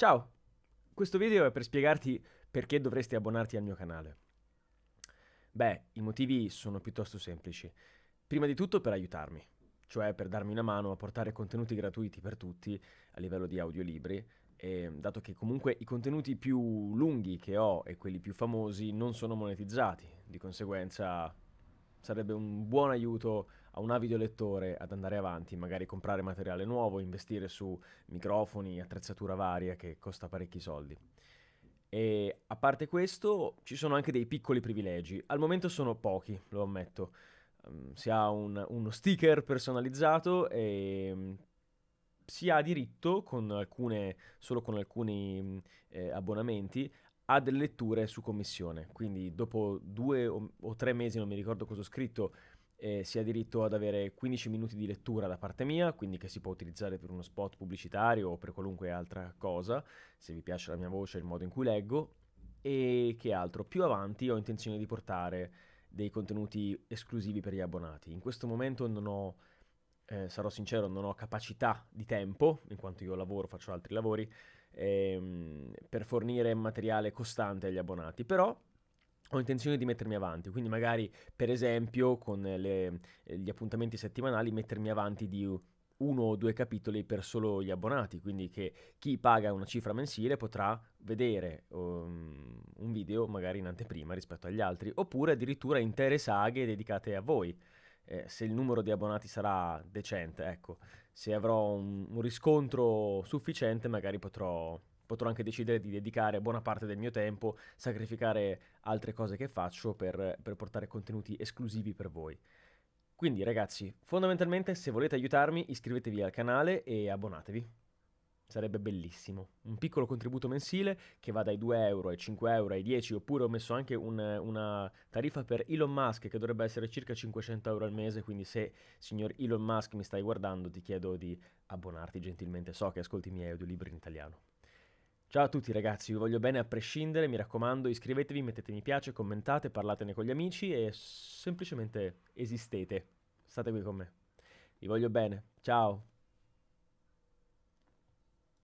Ciao, questo video è per spiegarti perché dovresti abbonarti al mio canale. Beh, i motivi sono piuttosto semplici. Prima di tutto per aiutarmi, cioè per darmi una mano a portare contenuti gratuiti per tutti a livello di audiolibri, e dato che comunque i contenuti più lunghi che ho e quelli più famosi non sono monetizzati, di conseguenza sarebbe un buon aiuto a un avido lettore ad andare avanti, magari comprare materiale nuovo, investire su microfoni, attrezzatura varia che costa parecchi soldi. E a parte questo ci sono anche dei piccoli privilegi, al momento sono pochi, lo ammetto. Ehm, si ha un, uno sticker personalizzato e mm, si ha diritto con alcune, solo con alcuni mm, eh, abbonamenti ha delle letture su commissione, quindi dopo due o, o tre mesi, non mi ricordo cosa ho scritto, eh, si ha diritto ad avere 15 minuti di lettura da parte mia, quindi che si può utilizzare per uno spot pubblicitario o per qualunque altra cosa, se vi piace la mia voce e il modo in cui leggo, e che altro. Più avanti ho intenzione di portare dei contenuti esclusivi per gli abbonati. In questo momento non ho eh, sarò sincero, non ho capacità di tempo, in quanto io lavoro, faccio altri lavori, ehm, per fornire materiale costante agli abbonati, però ho intenzione di mettermi avanti, quindi magari per esempio con le, eh, gli appuntamenti settimanali mettermi avanti di uno o due capitoli per solo gli abbonati, quindi che chi paga una cifra mensile potrà vedere um, un video magari in anteprima rispetto agli altri, oppure addirittura intere saghe dedicate a voi eh, se il numero di abbonati sarà decente, ecco, se avrò un, un riscontro sufficiente magari potrò, potrò, anche decidere di dedicare buona parte del mio tempo, sacrificare altre cose che faccio per, per portare contenuti esclusivi per voi. Quindi ragazzi, fondamentalmente se volete aiutarmi iscrivetevi al canale e abbonatevi. Sarebbe bellissimo. Un piccolo contributo mensile che va dai 2 euro ai 5 euro ai 10, oppure ho messo anche un, una tariffa per Elon Musk che dovrebbe essere circa 500 euro al mese, quindi se signor Elon Musk mi stai guardando ti chiedo di abbonarti gentilmente, so che ascolti i miei audiolibri in italiano. Ciao a tutti ragazzi, vi voglio bene a prescindere, mi raccomando iscrivetevi, mettete mi piace, commentate, parlatene con gli amici e semplicemente esistete, state qui con me. Vi voglio bene, ciao!